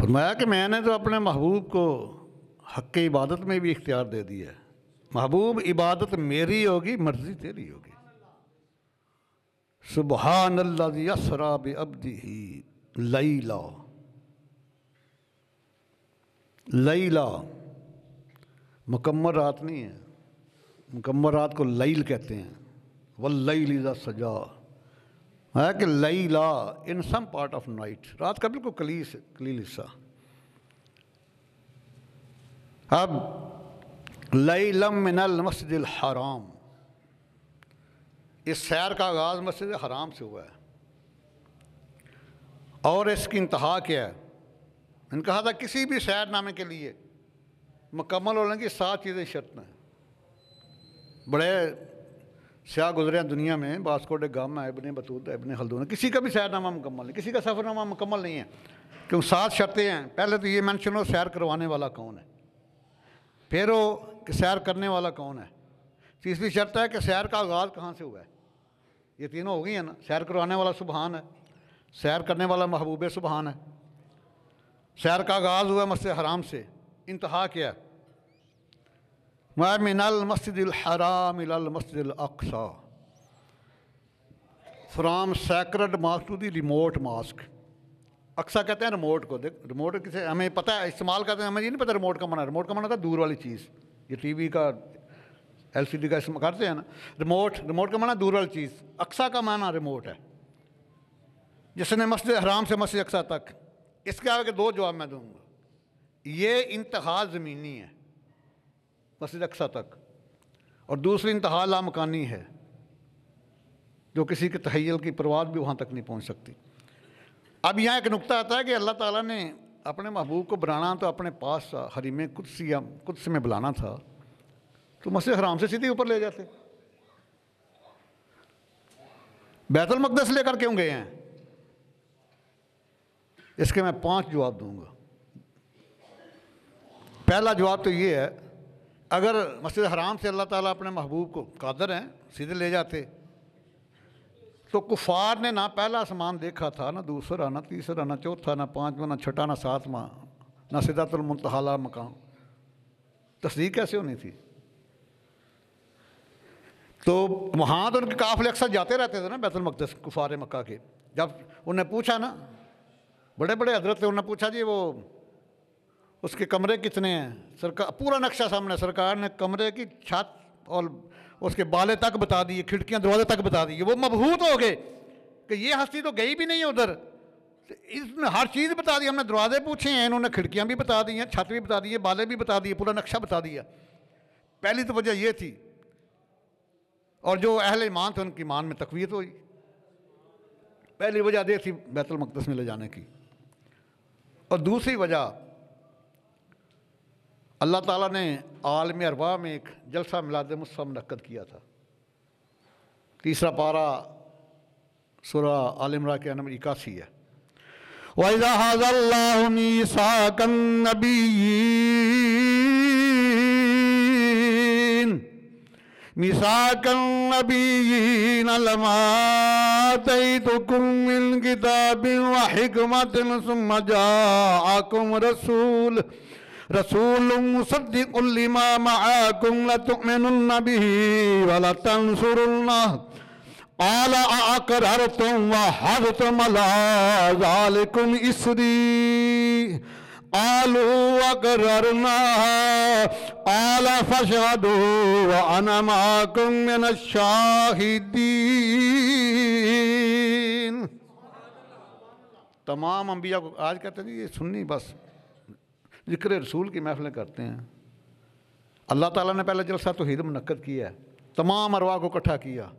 फरमाया कि मैंने तो अपने महबूब को हक इबादत में भी इख्तियार दे दिया है महबूब इबादत मेरी होगी मर्जी तेरी होगी सुबहान असरा बबदी ही लई ला लई ला मुकम्मल रात नहीं है मुकम्मल रात को लईल कहते हैं वह लई लीजा सजा है कि लई ला in some part of night रात का बिल्कुल कलीस कलील हिस्सा अब लई लम मिनल मस्जिद हराम इस सैर का आगाज़ मस्जिद हराम से हुआ है और इसकी इंतहा क्या है मैंने कहा था किसी भी सैर नामे के लिए मुकम्मल होने की सात चीज़ें शर्त में बड़े स्या गुजरे दुनिया में बास्को गम है इबन बतूत इबन हल्दून किसी का भी सैरनामा मुकम्मल नहीं किसी का सफ़रनामा मुकम्मल नहीं है क्योंकि सात शर्तें हैं पहले तो ये मैंशन हो सैर करवाने वाला कौन है फिर हो कि सैर करने वाला कौन है तीसरी शर्त है कि सैर का आगाज़ कहाँ से हुआ है ये तीनों हो गई हैं ना सैर करवाने वाला सुबहान है सैर करने वाला महबूब सुबहान है सैर का आगाज़ हुआ मस्जिद हराम से इंतहा क्या है अक्सा from sacred mosque to the remote mosque अक्सा कहते हैं रिमोट को देख रिमोट किसे हमें पता है इस्तेमाल करते हैं हमें ये नहीं पता रिमोट का मना रिमोट का मना था दूर वाली चीज़ ये टीवी का एलसीडी का इस्तेमाल करते हैं ना रिमोट रिमोट का माना दूर वाली चीज़ अक्सा का माना रिमोट है जिसने मस्जिद हराम से मस्जिद अक्सा तक इसके आगे दो जवाब मैं दूँगा ये इंतहा ज़मीनी है मस्जिद अक्सा तक और दूसरी इंतहा लामकानी है जो किसी के तहैल की परवाह भी वहाँ तक नहीं पहुँच सकती अब यहाँ एक नुकता आता है कि अल्लाह ताला ने अपने महबूब को बनाना तो अपने पास हरी में कुछ या कुछ में बुलाना था तो मस्जिद हराम से सीधे ऊपर ले जाते मकदस लेकर क्यों गए हैं इसके मैं पांच जवाब दूंगा पहला जवाब तो ये है अगर मस्जिद हराम से अल्लाह ताला अपने महबूब को कादर हैं सीधे ले जाते तो कुफार ने ना पहला आसमान देखा था ना दूसरा ना तीसरा ना चौथा ना पाँचवा ना छठा ना सातवा ना सिदातुलमतहाला मकाम तस्दीक कैसे होनी थी तो वहाँ तो उनके काफले अक्सर जाते रहते थे ना बैतुलमकदस कुफार मक्का के जब उन्हें पूछा ना बड़े बड़े हजरत थे उन्होंने पूछा जी वो उसके कमरे कितने हैं सरकार पूरा नक्शा सामने सरकार ने कमरे की छत और उसके बाले तक बता दिए खिड़कियां दरवाजे तक बता दिए वो मबहूत हो गए कि ये हस्ती तो गई भी नहीं है उधर इसने हर चीज़ बता दी हमने दरवाजे पूछे हैं इन्होंने खिड़कियां भी बता दी हैं छत भी बता दी है बाले भी बता दिए पूरा नक्शा बता दिया पहली तो वजह ये थी और जो अहल ईमान थे उनकी मान में तकवीत हुई पहली वजह ये थी बैतुलमकदस में ले जाने की और दूसरी वजह अल्लाह ताला ने आलम अरबा में एक जलसा मिलाद मुस्सा मनक़द किया था तीसरा पारा सुरा आलमरा के नंबर इक्यासी है वज़ाकन मिसाकन लमा रसूल तुम इसरी आलू अकरना तमाम अंबिया को आज कहते थे ये सुन्नी बस जिक्र रसूल की महफिलें करते हैं अल्लाह ताला ने पहला जलसा तो हिद मुनक़द किया तमाम अरवा को इकट्ठा किया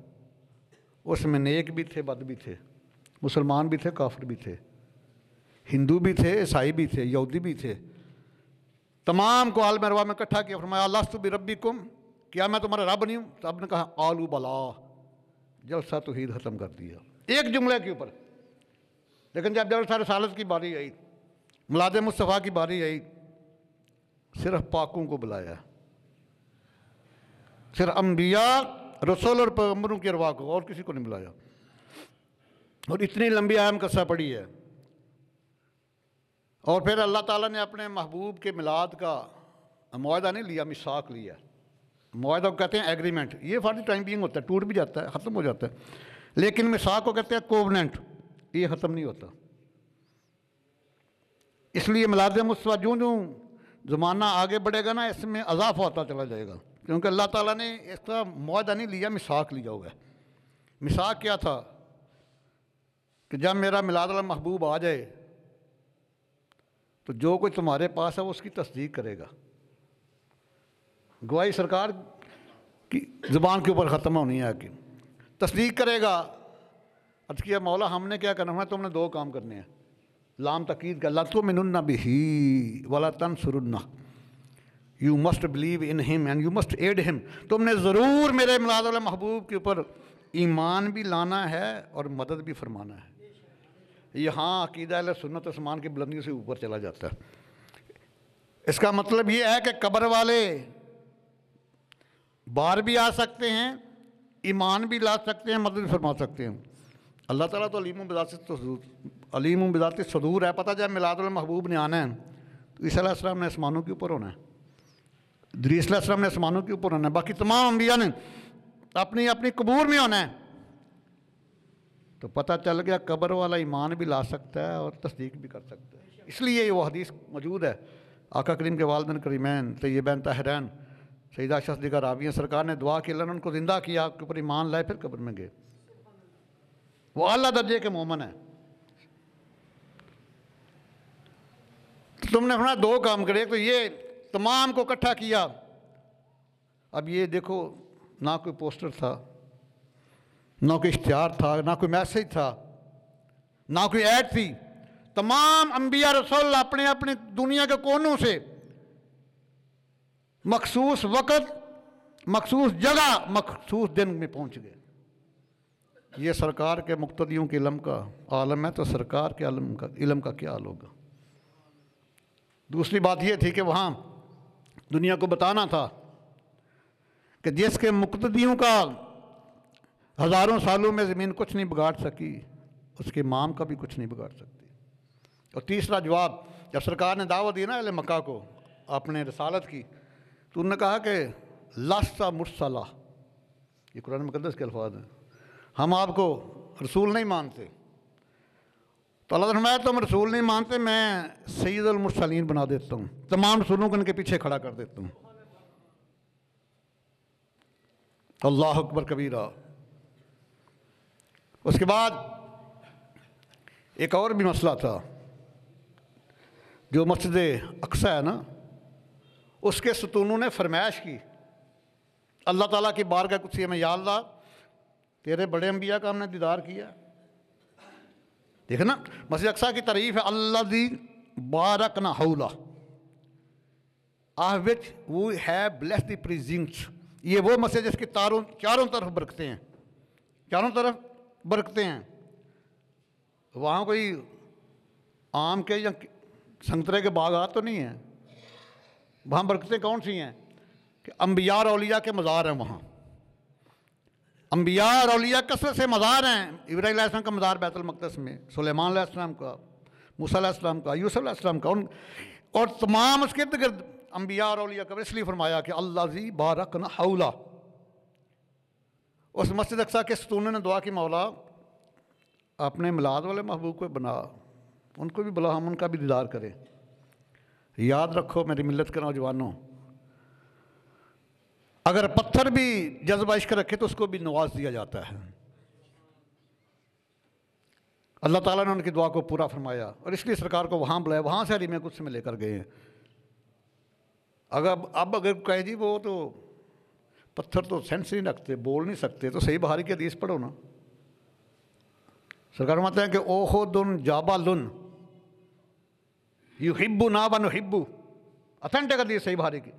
उसमें नेक भी थे बद भी थे मुसलमान भी थे काफर भी थे हिंदू भी थे ईसाई भी थे यहूदी भी थे तमाम को आलम अरवा में इकट्ठा किया फरमाया अल्लाह तुब रबी कुम क्या मैं तुम्हारा रब नहीं हूँ तो आपने कहा आलू बला जलसा तोहद ख़त्म कर दिया एक जुमले के ऊपर लेकिन जब जब सारे सालत की बारी आई मुलाद मुस्तफ़ा की बारी आई सिर्फ पाकों को बुलाया सिर्फ अम्बिया रसोल और पैगम्बरों की अरवा को और किसी को नहीं बुलाया और इतनी लंबी आयम कस्सा पड़ी है और फिर अल्लाह ताला ने अपने महबूब के मिलाद का माहा नहीं लिया मिसाक लिया माहा को कहते हैं एग्रीमेंट ये फॉर टाइम बींग होता है टूट भी जाता है ख़त्म हो जाता है लेकिन मिसाक को कहते हैं कोवनेंट ये ख़त्म नहीं होता इसलिए मिलाद मुस्तवा जूँ जूँ ज़माना आगे बढ़ेगा ना इसमें अजाफा होता चला जाएगा क्योंकि अल्लाह ताला ने इसका माहा नहीं लिया मिसाक लिया हुआ है मिसाक क्या था कि जब मेरा मिलाद महबूब आ जाए तो जो कुछ तुम्हारे पास है वो उसकी तस्दीक करेगा गवाही सरकार की ज़ुबान के ऊपर ख़त्म होनी है कि तस्दीक करेगा अर्ज किया मौला हमने क्या करना है तुमने दो काम करने हैं लाम तकीद का लतुमिन तो बिही वाला तन सुरुन्ना you must believe in him and you must aid him तुमने ज़रूर मेरे मिलाद महबूब के ऊपर ईमान भी लाना है और मदद भी फरमाना है यहाँ अकीदा सुन्नत समान की बुलंदियों से ऊपर चला जाता है इसका मतलब ये है कि कब्र वाले बाहर भी आ सकते हैं ईमान भी ला सकते हैं मदद भी फरमा सकते हैं अल्लाह ताला तो अलीम बिदात तो अलीम बिदात सदूर है पता जब महबूब ने आना है तो ईसीम ने आसमानों के ऊपर होना है दरीसम ने आसमानों के ऊपर होना है बाकी तमाम अम्बिया ने अपनी अपनी कबूर में होना है तो पता चल गया कब्र वाला ईमान भी ला सकता है और तस्दीक भी कर सकता है इसलिए वो हदीस मौजूद है आका करीम के वालदन करीमैन तयबैन तहरैन सईदा शसदिका राविया सरकार ने दुआ के लन उनको ज़िंदा किया आपके ऊपर ईमान लाए फिर कब्र में गए वो अल्लाह दर्जे के मोमन है तुमने अपना दो काम करे तो ये तमाम को इकट्ठा किया अब ये देखो ना कोई पोस्टर था ना कोई इश्तहार था ना कोई मैसेज था ना कोई ऐड थी तमाम अंबिया रसोल अपने अपने दुनिया के कोनों से मखसूस वक़्त मखसूस जगह मखसूस दिन में पहुंच गए ये सरकार के मुक्तदियों के इलम का आलम है तो सरकार के आलम का इलम का क्या आल होगा दूसरी बात यह थी कि वहाँ दुनिया को बताना था कि जिसके मुक्तदियों का हज़ारों सालों में ज़मीन कुछ नहीं बिगाड़ सकी उसके माम का भी कुछ नहीं बिगाड़ सकती और तीसरा जवाब जब सरकार ने दावा दी ना अल मक्का को अपने रसालत की तो उन्होंने कहा कि लाशा मुरसला ये कुरान मुकदस के अल्फाज हैं हम आपको रसूल नहीं मानते तो अल्लाह फरमाया तुम रसूल नहीं मानते मैं सैदुलमरसलिन बना देता हूँ तमाम रसूलों को इनके पीछे खड़ा कर देता हूँ अल्लाह अकबर कबीरा उसके बाद एक और भी मसला था जो मस्जिद अक्सा है ना उसके सतूनों ने फरमाइश की अल्लाह ताला की बारगाह कुछ में याद रहा तेरे बड़े अम्बिया का हमने दीदार किया देखे ना मसीह अक्सा की तारीफ है अल्लाह दी बारक ना हौला आह which we bless the precincts ये वो मसीह जिसके तारों चारों तरफ बरकते हैं चारों तरफ बरकते हैं वहाँ कोई आम के या संतरे के बाग तो नहीं हैं वहाँ बरकते कौन सी हैं कि अम्बियार अलिया के मज़ार हैं वहाँ अम्बिया और अलिया कसरत से मज़ार हैं इब्राहीम का मज़ार बैतुलमक़दस में सलेमान का मूसम का यूसफ़ का उन और तमाम उसके इर्द गिर्द अम्बिया और अलिया का इसलिए फरमाया कि अल्लाह जी बारक न हौला उस मस्जिद अक्सा के सतून ने दुआ की मौला अपने मिलाद वाले महबूब को बना उनको भी बुला हम उनका भी दीदार करें याद रखो मेरी मिलत के नौजवानों अगर पत्थर भी जज्बा इश्क रखे तो उसको भी नवाज दिया जाता है अल्लाह ताला ने उनकी दुआ को पूरा फरमाया और इसलिए सरकार को वहां बुलाया वहां से हरीमे कुछ में लेकर गए अगर अब अगर कहे जी वो तो पत्थर तो सेंस नहीं रखते बोल नहीं सकते तो सही बाहरी के देश पढ़ो ना सरकार मानते हैं कि ओहो दुन जाबा लुन यू हिब्बू ना बन हिब्बू अथेंटिक सही बहारी की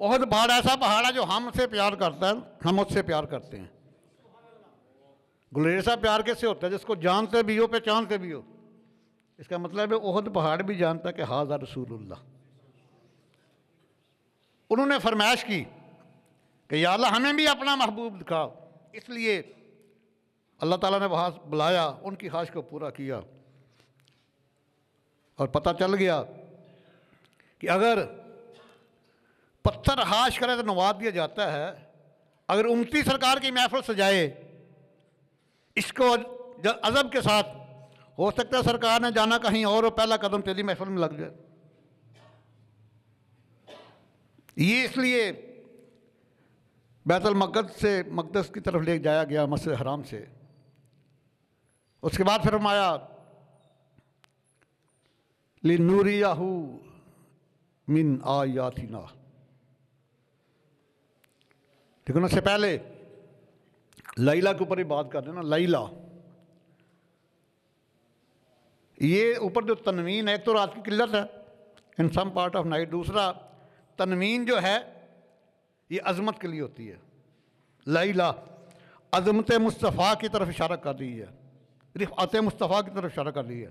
बहुत पहाड़ ऐसा पहाड़ है जो हमसे प्यार करता है हम उससे प्यार करते हैं गुलेसा प्यार कैसे होता है जिसको जानते भी हो पहचानते भी हो इसका मतलब है ओहद पहाड़ भी जानता कि हाजा रसूलुल्लाह उन्होंने फरमाइश की कि या अल्लाह हमें भी अपना महबूब दिखाओ इसलिए अल्लाह ताला ने वहाँ बुलाया उनकी ख्वाहिश को पूरा किया और पता चल गया कि अगर पत्थर हाश करे तो नवाब दिया जाता है अगर उमती सरकार की महफल सजाए इसको अजब के साथ हो सकता है सरकार ने जाना कहीं और पहला कदम तेली महफल में लग जाए ये इसलिए बैतल मकद से मकदस की तरफ ले जाया गया मस्जिद हराम से उसके बाद फिर हमाया लिनूरियाहू मिन आयातिना लेकिन उससे पहले लैला के ऊपर ही बात कर रहे ना लैला ये ऊपर जो तनवीन है एक तो रात की किल्लत है in some part of night दूसरा तनवीन जो है ये अजमत के लिए होती है लैला अजमत मुस्तफ़ा की तरफ इशारा कर रही है रिफात मुस्तफ़ा की तरफ इशारा कर रही है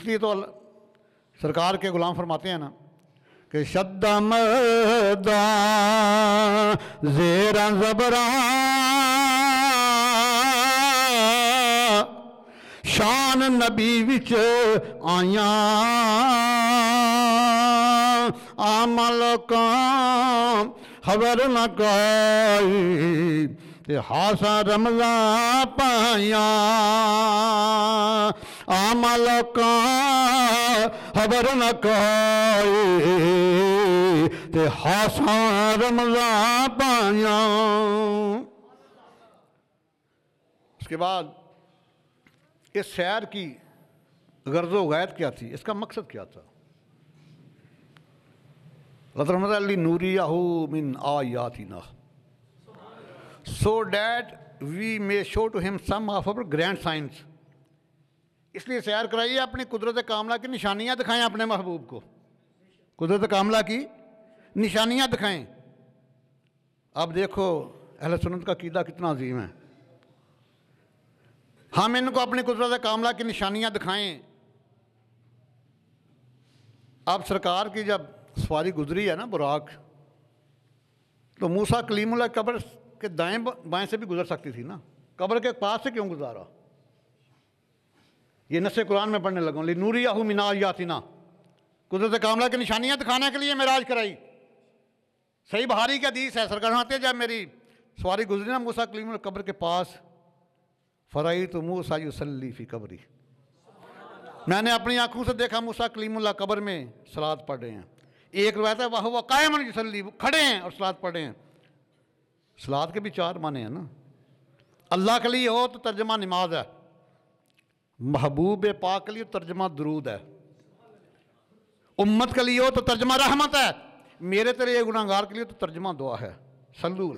इसलिए तो सरकार के ग़ुलाम फरमाते हैं ना कि शब्द मदा जेरा जबरा शान नबी बिच आइया आम लोग खबर न कोई ते हासा रमजा पाया आमल খবর न কয় তে হাসার মজা उसके बाद इस शहर की गर्जो वैत क्या थी इसका मकसद क्या था अली नूरी याहू मिन आ आयातिना so that we may show to him some of our grand signs इसलिए सैर कराइए अपनी कुदरत कामला की निशानियाँ दिखाएं अपने महबूब को कुदरत कामला की निशानियाँ दिखाएं अब देखो अहल सुनत का कीदा कितना अजीम है हम इनको अपनी कुदरत कामला की निशानियाँ दिखाएं अब सरकार की जब सवारी गुजरी है ना बुराक तो मूसा कलीमुल्ला कब्र के दाएं बाएं से भी गुजर सकती थी ना कब्र के पास से क्यों गुजारा ये नशे कुरान में पढ़ने लगा नूरियाहू मीना यातिना कुदरत कामला की निशानियाँ दिखाने के लिए मेराज कराई सही बहारी का दीस है सरकार आते जब मेरी सवारी गुजरी ना मूसा कलीम कब्र के पास फ़राई तो मूसा यूसली फ़ी कबरी मैंने अपनी आंखों से देखा मूसा कलीमुल्ला कब्र में सलाद पढ़ रहे हैं एक रवायत है वह हुआ कायम यूसली खड़े हैं और सलाद पढ़ रहे हैं सलाद के भी चार माने हैं ना अल्लाह के लिए हो तो तर्जमा नमाज है महबूब पाक के लिए तो तर्जमा दरूद है उम्मत के लिए तो तर्जमा रहमत है मेरे तेरे गुनागार के लिए तो तर्जमा दुआ है सलूल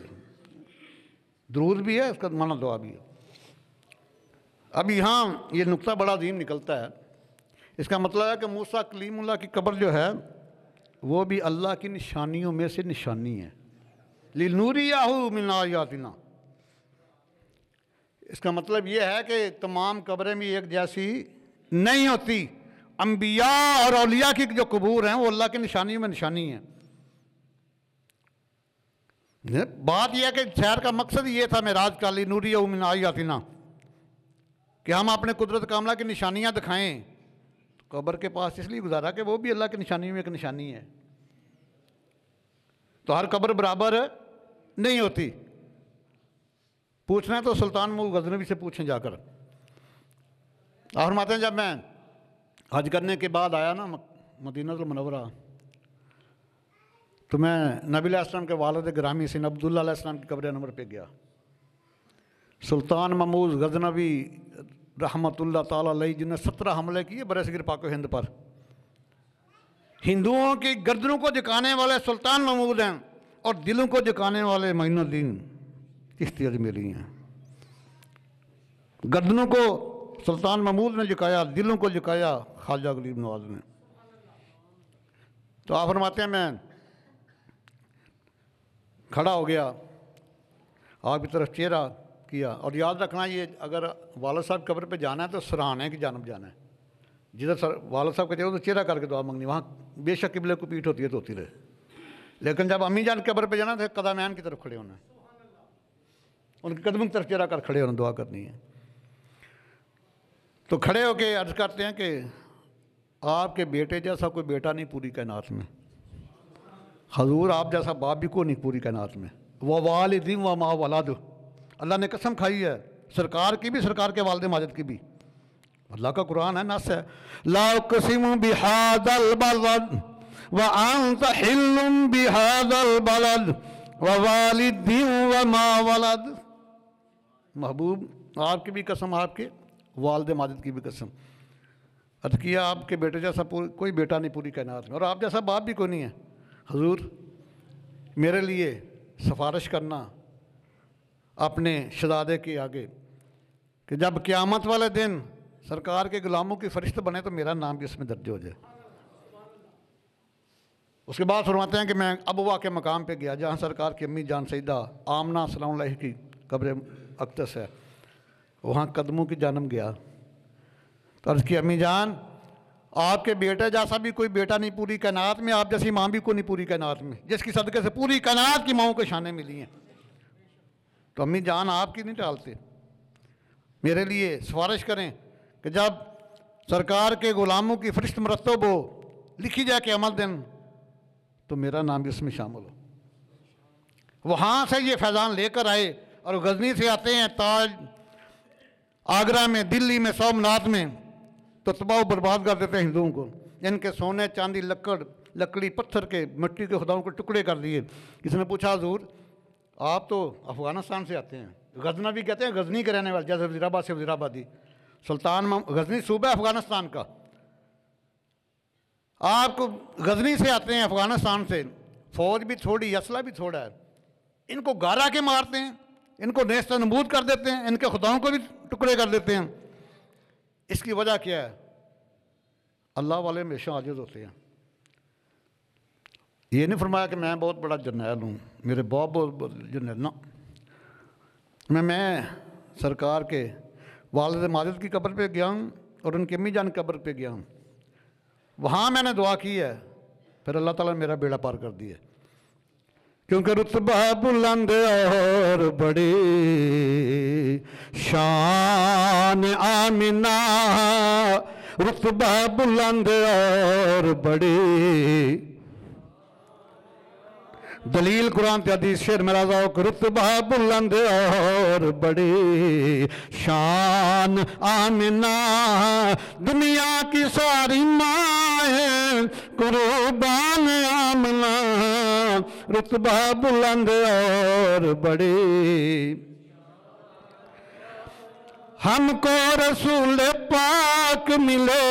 दरूद भी है उसका माना दुआ भी है अब यहाँ ये नुकता बड़ा अजीम निकलता है इसका मतलब है कि मूसा कलीमुल्ला की कब्र जो है वो भी अल्लाह की निशानियों में से निशानी है ली नूरी याहू मिनायातना इसका मतलब ये है कि तमाम कब्रें भी एक जैसी नहीं होती अम्बिया और अलिया की जो कबूर हैं वो अल्लाह की निशानी में निशानी है बात यह है कि शहर का मकसद ये था मेराज काली नूरी उमिनाई आतिना कि हम अपने कुदरत कामला की निशानियाँ दिखाएँ तो कब्र के पास इसलिए गुजारा कि वो भी अल्लाह की निशानी में एक निशानी है तो हर कब्र बराबर नहीं होती पूछना है तो सुल्तान मुल गजनबी से पूछें जाकर और माते जब मैं हज करने के बाद आया ना मदीना तो मनवरा तो मैं नबी इस्लाम के वालद ग्रामी सिन अब्दुल्ला इस्लाम की कब्र नंबर पे गया सुल्तान ममूज गजनबी रहमतुल्ला ताली जिन्हें सत्रह हमले किए बरसगिर पाको हिंद पर हिंदुओं की गर्दनों को झुकाने वाले सुल्तान महमूद हैं और दिलों को झुकाने वाले महीनुद्दीन किश्तियाँ मिली हैं गर्दनों को सुल्तान महमूद ने झुकाया दिलों को झुकाया ख्वाजा गरीब नवाज ने तो आप फरमाते हैं मैं खड़ा हो गया आपकी तरफ चेहरा किया और याद रखना ये अगर वाला साहब कब्र पे जाना है तो है कि जानब जाना है जिधर सर वाला साहब का चेहरा तो चेहरा करके दुआ मंगनी वहाँ बेशक किबले को पीठ होती है तो होती रहे लेकिन जब अम्मी जान कब्र पे जाना तो कदामैन की तरफ खड़े होना है उनके कदम की तरफ चेहरा कर खड़े होना दुआ करनी है तो खड़े होके अर्ज़ करते हैं कि आपके बेटे जैसा कोई बेटा नहीं पूरी कैनात में हजूर आप जैसा बाप भी को नहीं पूरी कैनात में वह वालदिन व माँ दो अल्लाह ने कसम खाई है सरकार की भी सरकार के वालद माजद की भी अल्लाह का कुरान है नस है कसिम बिहादल बलद व बिहादल बलद व वालिदिन व माँ वलद महबूब आपकी भी कसम आपके वालद माजिद की भी कसम अर्ज किया आपके बेटे जैसा कोई बेटा नहीं पूरी कहना और आप जैसा बाप भी कोई नहीं है हजूर मेरे लिए सिफारिश करना अपने शहजादे के आगे कि जब क़्यामत वाले दिन सरकार के ग़ुलामों की फरिश्त बने तो मेरा नाम भी उसमें दर्ज हो जाए उसके बाद फरमाते हैं कि मैं अबुआ के मकाम पे गया जहाँ सरकार की अम्मी जान सईदा आमना सलाम की कब्र अक्तस है वहाँ कदमों की जन्म गया तो की अम्मी जान आपके बेटे जैसा भी कोई बेटा नहीं पूरी कैनात में आप जैसी माँ भी को नहीं पूरी कैनात में जिसकी सदक़े से पूरी कैनात की माओ को शाने मिली हैं तो अम्मी जान आपकी नहीं टालते मेरे लिए सिफारिश करें कि जब सरकार के ग़ुलामों की फरिश्त मरतब हो लिखी जाए कि अमल दिन तो मेरा नाम भी उसमें शामिल हो वहाँ से ये फैज़ान लेकर आए और गजनी से आते हैं ताज आगरा में दिल्ली में सोमनाथ में तो तबाह बर्बाद कर देते हैं हिंदुओं को इनके सोने चांदी लकड़ लकड़ी पत्थर के मिट्टी के खुदाओं के टुकड़े कर दिए इसने पूछा हजूर आप तो अफ़गानिस्तान से आते हैं गजना भी कहते हैं गजनी के रहने वाले जैसे वजीराबाद से वजीराबादी सुल्तान गजनी सूबा अफ़गानिस्तान का आप गजनी से आते हैं अफ़गानिस्तान से फौज भी थोड़ी असला भी थोड़ा है इनको गारा के मारते हैं इनको नेस्त नबूद कर देते हैं इनके खुदाओं को भी टुकड़े कर देते हैं इसकी वजह क्या है अल्लाह वाले हमेशा आजिज़ होते हैं ये नहीं फरमाया कि मैं बहुत बड़ा जरनेल हूँ मेरे बहुत बहुत जर्नैल ना मैं मैं सरकार के वालद माजिद की कब्र पे गया हूँ और उनकी अम्मी जान कब्र पे गया हूँ वहाँ मैंने दुआ की है फिर अल्लाह ताला ने मेरा बेड़ा पार कर दिया कंहिंकि रुतब बुलंदे और बड़ी आमिना रुतब बुलंदे और बड़ी दलील कुरान त्यादी शेर मेरा जाओ रुतबा बुलंद और बड़ी शान आमना दुनिया की सारी माए कुरुबान आमना रुतबा बुलंद और बड़ी हमको रसूल पाक मिले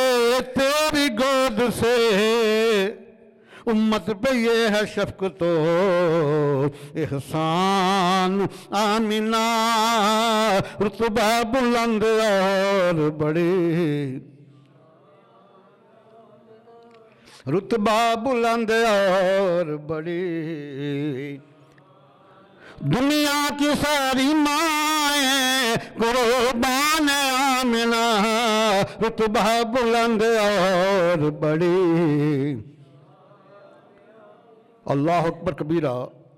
तेरी गोद से उम्मत पे ये है शफक तो एहसान आमिना रुतबा बुलंद और बड़ी रुतबा बुलंद और बड़ी दुनिया की सारी माए बान आमिना रुतबा बुलंद और बड़ी अल्लाह अकबर कबीरा